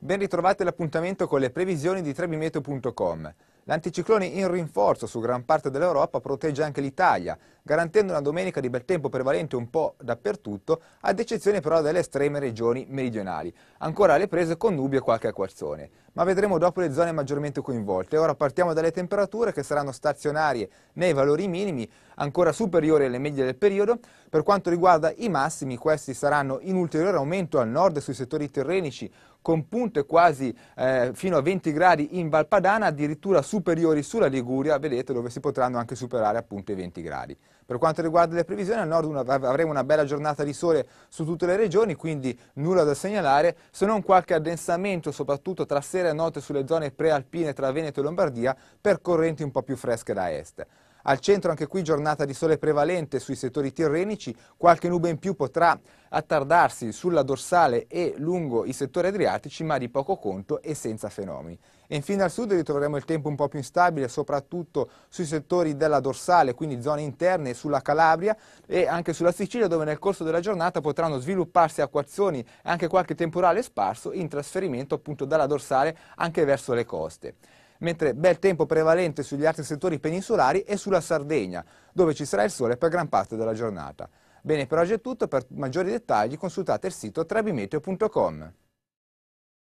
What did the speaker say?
Ben ritrovate l'appuntamento con le previsioni di trebimeto.com. L'anticiclone in rinforzo su gran parte dell'Europa protegge anche l'Italia, garantendo una domenica di bel tempo prevalente un po' dappertutto, ad eccezione però delle estreme regioni meridionali, ancora alle prese con nubi e qualche acquazzone. Ma vedremo dopo le zone maggiormente coinvolte. Ora partiamo dalle temperature che saranno stazionarie nei valori minimi, ancora superiori alle medie del periodo. Per quanto riguarda i massimi, questi saranno in ulteriore aumento al nord sui settori terrenici, con punte quasi eh, fino a 20 gradi in Valpadana, addirittura superiori sulla Liguria, vedete dove si potranno anche superare appunto i 20 gradi. Per quanto riguarda le previsioni, al nord una, avremo una bella giornata di sole su tutte le regioni, quindi nulla da segnalare, se non qualche addensamento, soprattutto tra sera e notte sulle zone prealpine tra Veneto e Lombardia, per correnti un po' più fresche da est. Al centro anche qui giornata di sole prevalente sui settori tirrenici, qualche nube in più potrà attardarsi sulla dorsale e lungo i settori adriatici, ma di poco conto e senza fenomeni. E infine al sud ritroveremo il tempo un po' più instabile, soprattutto sui settori della dorsale, quindi zone interne, sulla Calabria e anche sulla Sicilia, dove nel corso della giornata potranno svilupparsi acquazioni e anche qualche temporale sparso in trasferimento appunto dalla dorsale anche verso le coste mentre bel tempo prevalente sugli altri settori peninsulari e sulla Sardegna, dove ci sarà il sole per gran parte della giornata. Bene, per oggi è tutto, per maggiori dettagli consultate il sito trebimeteo.com.